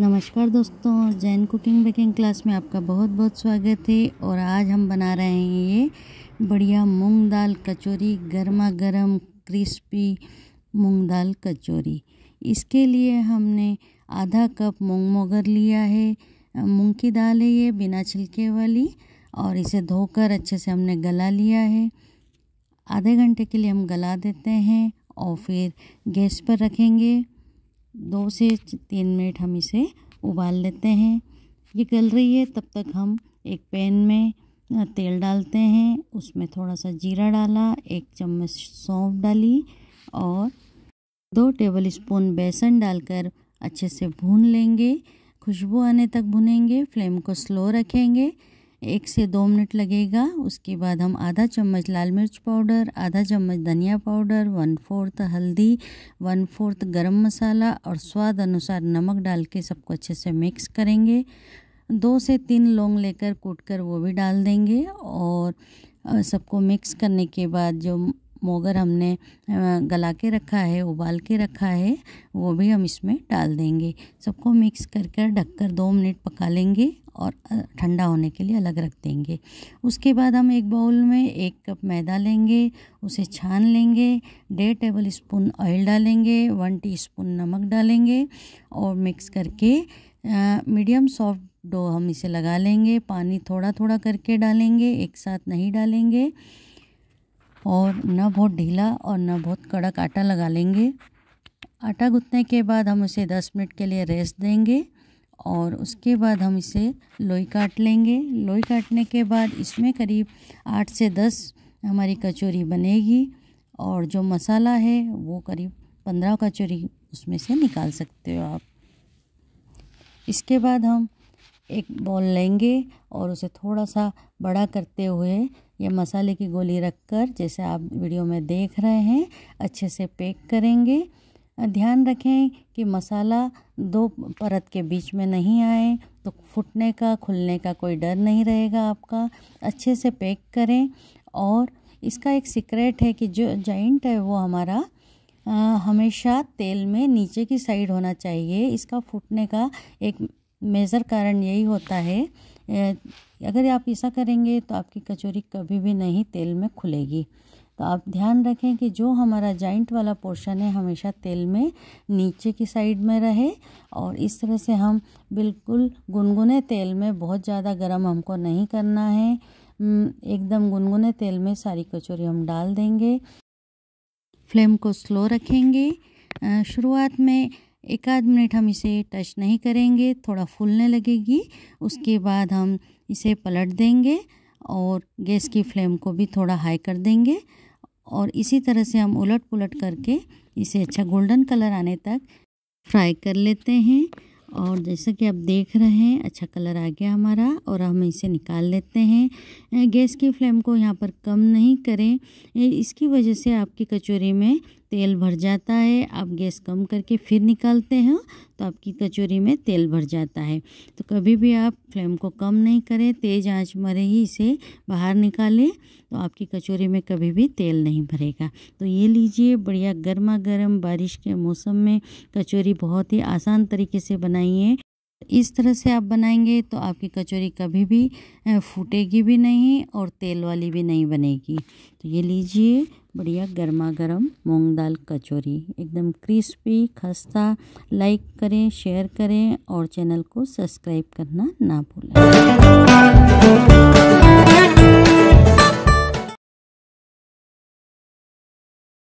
नमस्कार दोस्तों Jain cooking baking class में आपका बहुत बहुत स्वागत है और आज हम बना रहे हैं ये बढ़िया मूंग दाल कचौरी गर्मा गर्म क्रिस्पी मूंग दाल कचौरी इसके लिए हमने आधा कप मूंग मोगर लिया है मूंग की दाल है ये बिना छिलके वाली और इसे धोकर अच्छे से हमने गला लिया है आधे घंटे के लिए हम गला देते हैं और फिर गैस पर रखेंगे दो से तीन मिनट हम इसे उबाल लेते हैं ये गल रही है तब तक हम एक पैन में तेल डालते हैं उसमें थोड़ा सा जीरा डाला एक चम्मच सौंफ डाली और दो टेबल स्पून बेसन डालकर अच्छे से भून लेंगे खुशबू आने तक भुनेंगे फ्लेम को स्लो रखेंगे एक से दो मिनट लगेगा उसके बाद हम आधा चम्मच लाल मिर्च पाउडर आधा चम्मच धनिया पाउडर वन फोर्थ हल्दी वन फोर्थ गरम मसाला और स्वाद अनुसार नमक डाल के सबको अच्छे से मिक्स करेंगे दो से तीन लौंग लेकर कूट कर वो भी डाल देंगे और सबको मिक्स करने के बाद जो मोगर हमने गला के रखा है उबाल के रखा है वो भी हम इसमें डाल देंगे सबको मिक्स कर कर ढककर दो मिनट पका लेंगे और ठंडा होने के लिए अलग रख देंगे उसके बाद हम एक बाउल में एक कप मैदा लेंगे उसे छान लेंगे डेढ़ टेबल स्पून ऑयल डालेंगे वन टीस्पून नमक डालेंगे और मिक्स करके मीडियम सॉफ्ट डो हम इसे लगा लेंगे पानी थोड़ा थोड़ा करके डालेंगे एक साथ नहीं डालेंगे और ना बहुत ढीला और ना बहुत कड़क आटा लगा लेंगे आटा गूँथने के बाद हम उसे दस मिनट के लिए रेस्ट देंगे और उसके बाद हम इसे लोई काट लेंगे लोई काटने के बाद इसमें करीब आठ से दस हमारी कचौरी बनेगी और जो मसाला है वो करीब पंद्रह कचौरी उसमें से निकाल सकते हो आप इसके बाद हम एक बॉल लेंगे और उसे थोड़ा सा बड़ा करते हुए ये मसाले की गोली रखकर जैसे आप वीडियो में देख रहे हैं अच्छे से पैक करेंगे ध्यान रखें कि मसाला दो परत के बीच में नहीं आए तो फूटने का खुलने का कोई डर नहीं रहेगा आपका अच्छे से पैक करें और इसका एक सीक्रेट है कि जो जॉइंट है वो हमारा आ, हमेशा तेल में नीचे की साइड होना चाहिए इसका फूटने का एक मेज़र कारण यही होता है ए, अगर आप ऐसा करेंगे तो आपकी कचौरी कभी भी नहीं तेल में खुलेगी तो आप ध्यान रखें कि जो हमारा जॉइंट वाला पोर्शन है हमेशा तेल में नीचे की साइड में रहे और इस तरह से हम बिल्कुल गुनगुने तेल में बहुत ज़्यादा गर्म हमको नहीं करना है एकदम गुनगुने तेल में सारी कचौरी हम डाल देंगे फ्लेम को स्लो रखेंगे शुरुआत में एक आध मिनट हम इसे टच नहीं करेंगे थोड़ा फूलने लगेगी उसके बाद हम इसे पलट देंगे और गैस की फ्लेम को भी थोड़ा हाई कर देंगे और इसी तरह से हम उलट पुलट करके इसे अच्छा गोल्डन कलर आने तक फ्राई कर लेते हैं और जैसा कि आप देख रहे हैं अच्छा कलर आ गया हमारा और हम इसे निकाल लेते हैं गैस की फ्लेम को यहाँ पर कम नहीं करें इसकी वजह से आपकी कचौरी में तेल भर जाता है आप गैस कम करके फिर निकालते हैं तो आपकी कचौरी में तेल भर जाता है तो कभी भी आप फ्लेम को कम नहीं करें तेज़ आंच मरे ही इसे बाहर निकालें तो आपकी कचौरी में कभी भी तेल नहीं भरेगा तो ये लीजिए बढ़िया गर्मा गर्म बारिश के मौसम में कचौरी बहुत ही आसान तरीके से बनाइए इस तरह से आप बनाएंगे तो आपकी कचौरी कभी भी फूटेगी भी नहीं और तेल वाली भी नहीं बनेगी तो ये लीजिए बढ़िया गर्मा गर्म मूँग दाल कचौरी एकदम क्रिस्पी खस्ता लाइक करें शेयर करें और चैनल को सब्सक्राइब करना ना भूलें